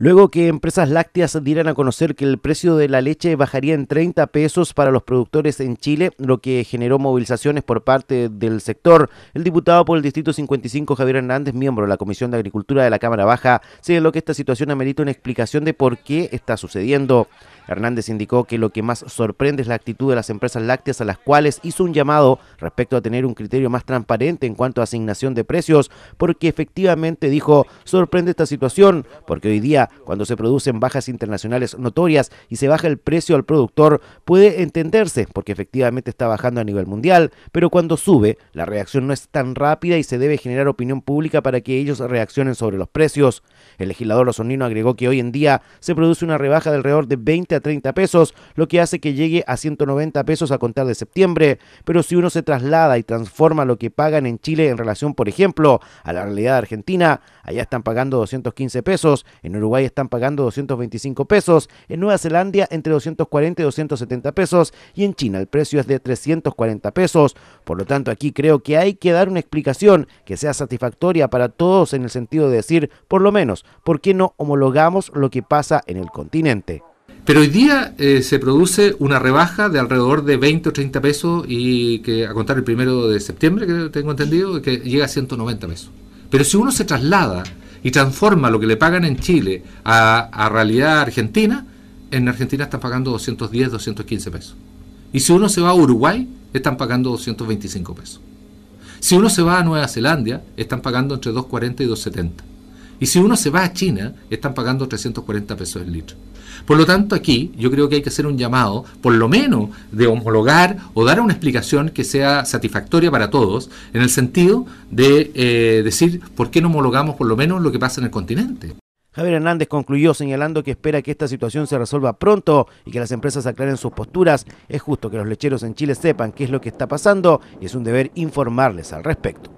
Luego que empresas lácteas dieran a conocer que el precio de la leche bajaría en 30 pesos para los productores en Chile, lo que generó movilizaciones por parte del sector, el diputado por el Distrito 55 Javier Hernández, miembro de la Comisión de Agricultura de la Cámara Baja, señaló que esta situación amerita una explicación de por qué está sucediendo. Hernández indicó que lo que más sorprende es la actitud de las empresas lácteas a las cuales hizo un llamado respecto a tener un criterio más transparente en cuanto a asignación de precios, porque efectivamente dijo, sorprende esta situación, porque hoy día cuando se producen bajas internacionales notorias y se baja el precio al productor, puede entenderse, porque efectivamente está bajando a nivel mundial, pero cuando sube, la reacción no es tan rápida y se debe generar opinión pública para que ellos reaccionen sobre los precios. El legislador Osonino agregó que hoy en día se produce una rebaja de alrededor de 20 30 pesos, lo que hace que llegue a 190 pesos a contar de septiembre. Pero si uno se traslada y transforma lo que pagan en Chile en relación, por ejemplo, a la realidad argentina, allá están pagando 215 pesos, en Uruguay están pagando 225 pesos, en Nueva Zelanda entre 240 y 270 pesos y en China el precio es de 340 pesos. Por lo tanto, aquí creo que hay que dar una explicación que sea satisfactoria para todos en el sentido de decir, por lo menos, ¿por qué no homologamos lo que pasa en el continente? Pero hoy día eh, se produce una rebaja de alrededor de 20 o 30 pesos y que a contar el primero de septiembre, que tengo entendido, que llega a 190 pesos. Pero si uno se traslada y transforma lo que le pagan en Chile a, a realidad argentina, en Argentina están pagando 210, 215 pesos. Y si uno se va a Uruguay, están pagando 225 pesos. Si uno se va a Nueva Zelanda, están pagando entre 240 y 270. Y si uno se va a China, están pagando 340 pesos el litro. Por lo tanto, aquí yo creo que hay que hacer un llamado, por lo menos, de homologar o dar una explicación que sea satisfactoria para todos, en el sentido de eh, decir por qué no homologamos por lo menos lo que pasa en el continente. Javier Hernández concluyó señalando que espera que esta situación se resuelva pronto y que las empresas aclaren sus posturas. Es justo que los lecheros en Chile sepan qué es lo que está pasando y es un deber informarles al respecto.